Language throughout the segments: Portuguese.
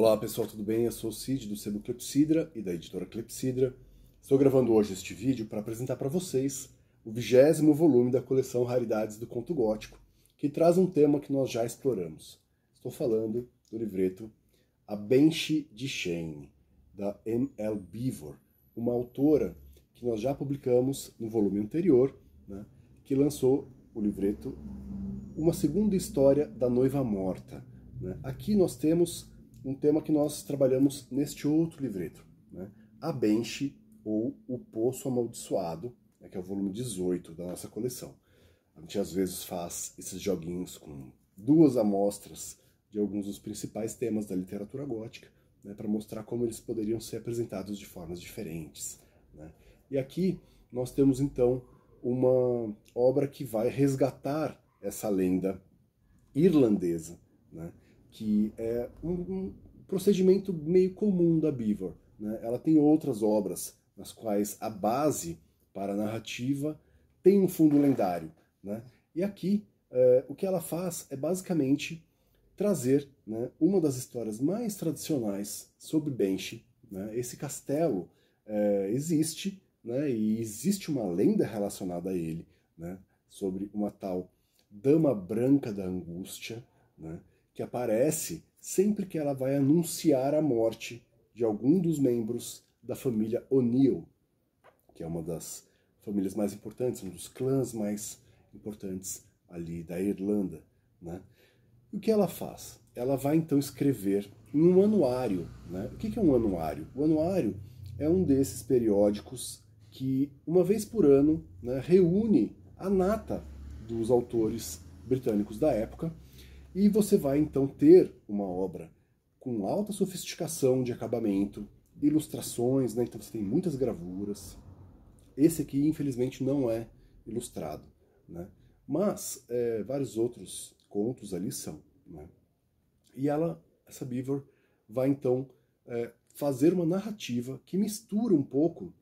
Olá pessoal, tudo bem? Eu sou o Cid do sebo Clepsidra e da editora Clepsidra. Estou gravando hoje este vídeo para apresentar para vocês o vigésimo volume da coleção Raridades do Conto Gótico, que traz um tema que nós já exploramos. Estou falando do livreto A Benche de Shane, da M.L. Beaver, uma autora que nós já publicamos no volume anterior, né, que lançou o livreto Uma Segunda História da Noiva Morta. Né? Aqui nós temos um tema que nós trabalhamos neste outro livreto, né? A Benche ou O Poço Amaldiçoado, né, que é o volume 18 da nossa coleção. A gente às vezes faz esses joguinhos com duas amostras de alguns dos principais temas da literatura gótica, né, para mostrar como eles poderiam ser apresentados de formas diferentes. Né? E aqui nós temos então uma obra que vai resgatar essa lenda irlandesa, né? que é um, um procedimento meio comum da Beaver. Né? Ela tem outras obras nas quais a base para a narrativa tem um fundo lendário. Né? E aqui, é, o que ela faz é basicamente trazer né, uma das histórias mais tradicionais sobre Banshee. Né? Esse castelo é, existe, né, e existe uma lenda relacionada a ele, né, sobre uma tal Dama Branca da Angústia, né, que aparece sempre que ela vai anunciar a morte de algum dos membros da família O'Neill, que é uma das famílias mais importantes, um dos clãs mais importantes ali da Irlanda. Né? E o que ela faz? Ela vai então escrever em um anuário. Né? O que é um anuário? O anuário é um desses periódicos que, uma vez por ano, né, reúne a nata dos autores britânicos da época e você vai então ter uma obra com alta sofisticação de acabamento, ilustrações, né? então você tem muitas gravuras. Esse aqui, infelizmente, não é ilustrado, né? mas é, vários outros contos ali são. Né? E ela, essa Beaver, vai então é, fazer uma narrativa que mistura um pouco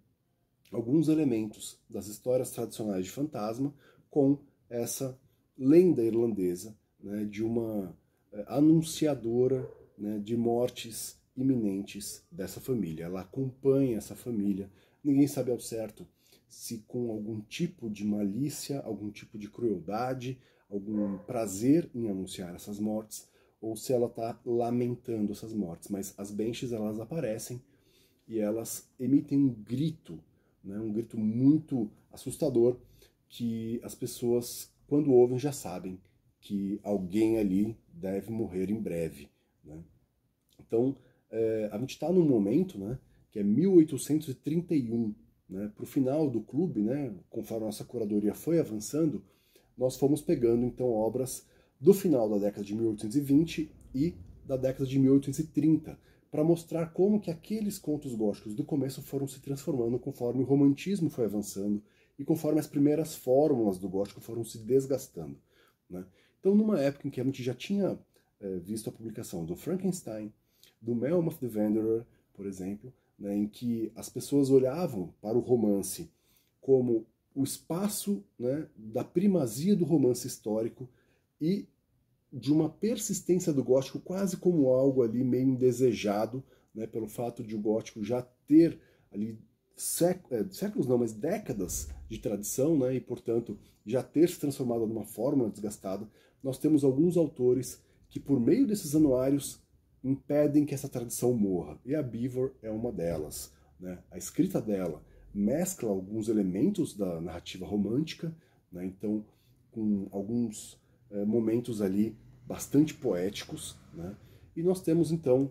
alguns elementos das histórias tradicionais de fantasma com essa lenda irlandesa né, de uma eh, anunciadora né, de mortes iminentes dessa família. Ela acompanha essa família. Ninguém sabe ao certo se com algum tipo de malícia, algum tipo de crueldade, algum prazer em anunciar essas mortes, ou se ela está lamentando essas mortes. Mas as benches elas aparecem e elas emitem um grito, né, um grito muito assustador que as pessoas quando ouvem já sabem que alguém ali deve morrer em breve. Né? Então, é, a gente está num momento né, que é 1831. Né, Para o final do clube, né, conforme a nossa curadoria foi avançando, nós fomos pegando então obras do final da década de 1820 e da década de 1830 para mostrar como que aqueles contos góticos do começo foram se transformando conforme o romantismo foi avançando e conforme as primeiras fórmulas do gótico foram se desgastando. Né? Então, numa época em que a gente já tinha é, visto a publicação do Frankenstein, do Melmoth the Wanderer, por exemplo, né, em que as pessoas olhavam para o romance como o espaço né, da primazia do romance histórico e de uma persistência do gótico quase como algo ali meio indesejado, né, pelo fato de o gótico já ter ali séculos, é, séculos não, mas décadas de tradição, né, e portanto já ter se transformado numa fórmula desgastada, nós temos alguns autores que por meio desses anuários impedem que essa tradição morra. E a Beaver é uma delas. Né? A escrita dela mescla alguns elementos da narrativa romântica, né? então com alguns é, momentos ali bastante poéticos, né? e nós temos então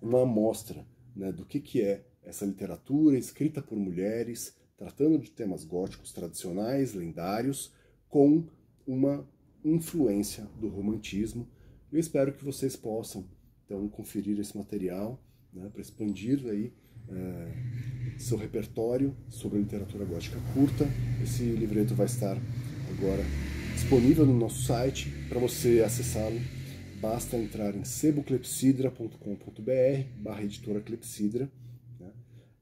uma amostra né, do que, que é essa literatura, é escrita por mulheres, tratando de temas góticos tradicionais, lendários, com uma influência do romantismo. Eu espero que vocês possam então conferir esse material né, para expandir aí é, seu repertório sobre literatura gótica curta. Esse livreto vai estar agora disponível no nosso site para você acessá-lo. Basta entrar em seboclepsidra.com.br barra editora Clepsidra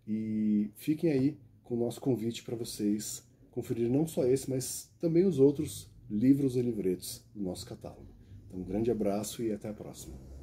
e fiquem aí com o nosso convite para vocês conferirem não só esse, mas também os outros livros e livretos do nosso catálogo. Então, um grande abraço e até a próxima.